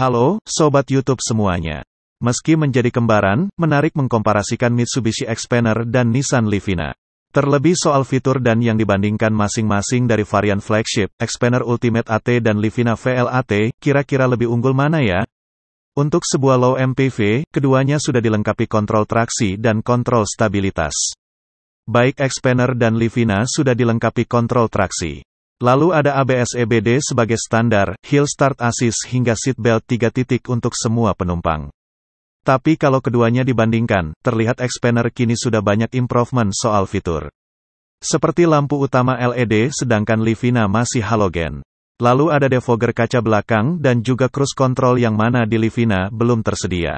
Halo, Sobat YouTube semuanya. Meski menjadi kembaran, menarik mengkomparasikan Mitsubishi Xpander dan Nissan Livina. Terlebih soal fitur dan yang dibandingkan masing-masing dari varian flagship, Xpander Ultimate AT dan Livina VLAT, kira-kira lebih unggul mana ya? Untuk sebuah low MPV, keduanya sudah dilengkapi kontrol traksi dan kontrol stabilitas. Baik Xpander dan Livina sudah dilengkapi kontrol traksi. Lalu ada ABS EBD sebagai standar, heel start assist hingga seat belt 3 titik untuk semua penumpang. Tapi kalau keduanya dibandingkan, terlihat Xpander kini sudah banyak improvement soal fitur. Seperti lampu utama LED sedangkan Livina masih halogen. Lalu ada defogger kaca belakang dan juga cruise control yang mana di Livina belum tersedia.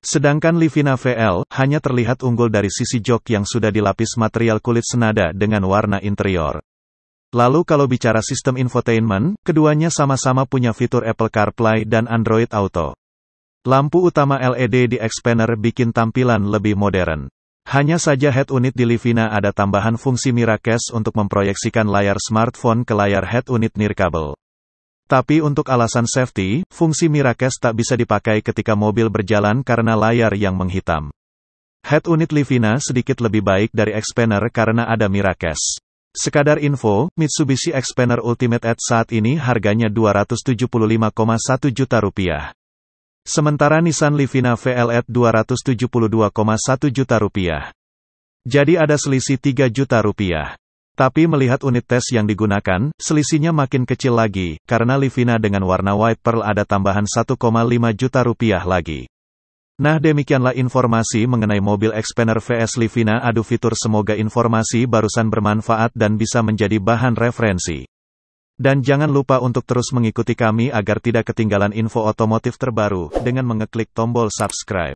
Sedangkan Livina VL hanya terlihat unggul dari sisi jok yang sudah dilapis material kulit senada dengan warna interior. Lalu kalau bicara sistem infotainment, keduanya sama-sama punya fitur Apple CarPlay dan Android Auto. Lampu utama LED di Xpander bikin tampilan lebih modern. Hanya saja head unit di Livina ada tambahan fungsi Miracast untuk memproyeksikan layar smartphone ke layar head unit nirkabel. Tapi untuk alasan safety, fungsi Miracast tak bisa dipakai ketika mobil berjalan karena layar yang menghitam. Head unit Livina sedikit lebih baik dari Xpander karena ada Miracast. Sekadar info, Mitsubishi Xpander Ultimate Edge saat ini harganya 275,1 juta rupiah. Sementara Nissan Livina VLED 272,1 juta rupiah. Jadi ada selisih 3 juta rupiah. Tapi melihat unit tes yang digunakan, selisihnya makin kecil lagi, karena Livina dengan warna white pearl ada tambahan 1,5 juta rupiah lagi. Nah demikianlah informasi mengenai mobil Xpander VS Livina adu fitur semoga informasi barusan bermanfaat dan bisa menjadi bahan referensi. Dan jangan lupa untuk terus mengikuti kami agar tidak ketinggalan info otomotif terbaru dengan mengeklik tombol subscribe.